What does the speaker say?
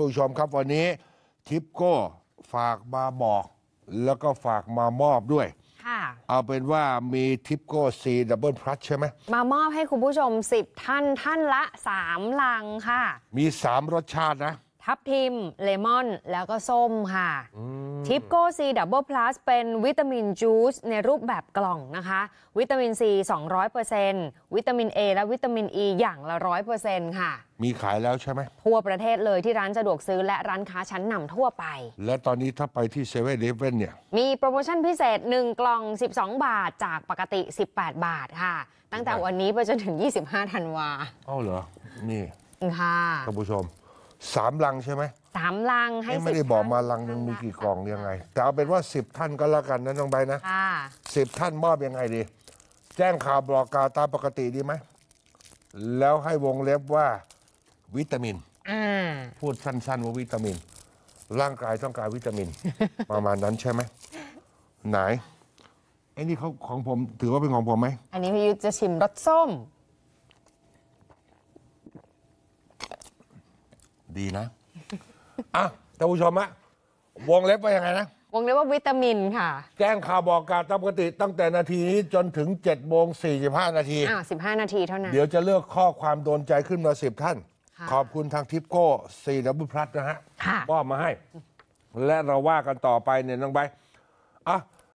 ผู้ชมครับวันนี้ทิปโก้ฝากมาบอก แล้วก็ฝากมามอบด้วยเอาเป็นว่ามีทิปโก้ซีดับเบิลพลัสใช่ไหมมามอบให้คุณผู้ชม 10 ท่านท่านละ 3 ลังค่ะ มี 3 รสชาตินะ ทับทิม เลมอนแล้วก็ส้มค่ะอืทิปโกซีดับเบิลพลัสเป็นวิตามินจูสในรูปแบบกล่องนะคะ วิตามินซี200%วิตามิน A และวิตามิน E อย่างละ 100%ค่ะ มีขายแล้วใช่ไหมทั่วประเทศเลยที่ร้านสะดวกซื้อและร้านค้าชั้นนำทั่วไป และตอนนี้ถ้าไปที่เซเว่นเเว่นเนี่ยมีโปรโมชั่นพิเศษ 1 กล่อง 12 บาทจากปกติ 18 บาทค่ะ ตั้งแต่วันนี้ไปจนถึง 25 ธันวาอ้าวเหรอ นี่ค่ะท่านผู้ชมสามลังใช่ไหมามลังให้สิไม่ได้บอกมาลังนึงมีกี่กล่องยังไงแต่เอาเป็นว่าสิบท่านก็แล้วกันนะน้องใบนะสิบท่านมอบยังไงดี แจ้งข่าวบอกกาตามปกติดีไหมแล้วให้วงเล็บว่าวิตามินอพูดสั้น ๆว่าวิตามิน ร่างกายต้องการวิตามิน ประมาณนั้นใช่ไหมไหนไอ้นี่เขาของผมถือว่าเป็นของผมไหมอันนี้พี่ยุทธจะชิมรสส้มดีนะอ่ะท่านผู้ชมอะวงเล็บว่ายังไงนะ วงเล็บว่าวิตามินค่ะ แจ้งข่าวบอกการตามปกติตั้งแต่นาทีนี้ จนถึง7จ็ดโมงสี่สิบห้านาทีอ่าสิบห้านาทีเท่านั้น เดี๋ยวจะเลือกข้อความโดนใจขึ้นมาสิบท่าน ขอบคุณทางทิปโก้สีดับเบิลพลัสนะฮะ ค่ะมอบมาให้ และเราว่ากันต่อไปเนี่ยน้องใบ อ่ะ